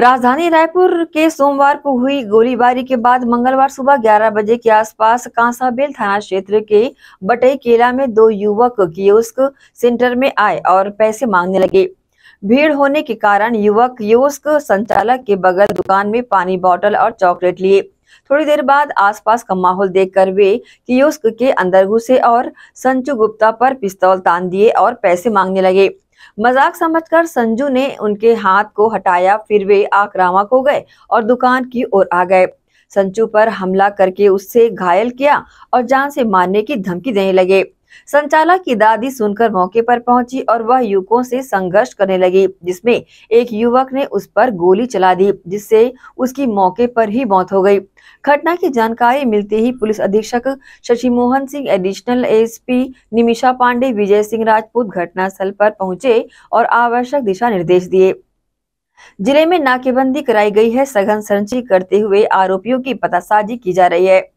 राजधानी रायपुर के सोमवार को हुई गोलीबारी के बाद मंगलवार सुबह 11 बजे के आसपास कांसाबेल थाना क्षेत्र के बटई केला में दो युवक कियोस्क सेंटर में आए और पैसे मांगने लगे भीड़ होने के कारण युवक कियोस्क संचालक के बगल दुकान में पानी बॉटल और चॉकलेट लिए थोड़ी देर बाद आसपास का माहौल देखकर वे कियोस्क के अंदर घुसे और संजू गुप्ता पर पिस्तौल तान दिए और पैसे मांगने लगे मजाक समझकर संजू ने उनके हाथ को हटाया फिर वे आक्रामक हो गए और दुकान की ओर आ गए संजू पर हमला करके उससे घायल किया और जान से मारने की धमकी देने लगे संचालक की दादी सुनकर मौके पर पहुंची और वह युवकों से संघर्ष करने लगी जिसमें एक युवक ने उस पर गोली चला दी जिससे उसकी मौके पर ही मौत हो गई घटना की जानकारी मिलते ही पुलिस अधीक्षक शशि मोहन सिंह एडिशनल एसपी निमिषा पांडे विजय सिंह राजपूत घटनास्थल पर पहुंचे और आवश्यक दिशा निर्देश दिए जिले में नाकेबंदी कराई गई है सघन संचय करते हुए आरोपियों की पतासाजी की जा रही है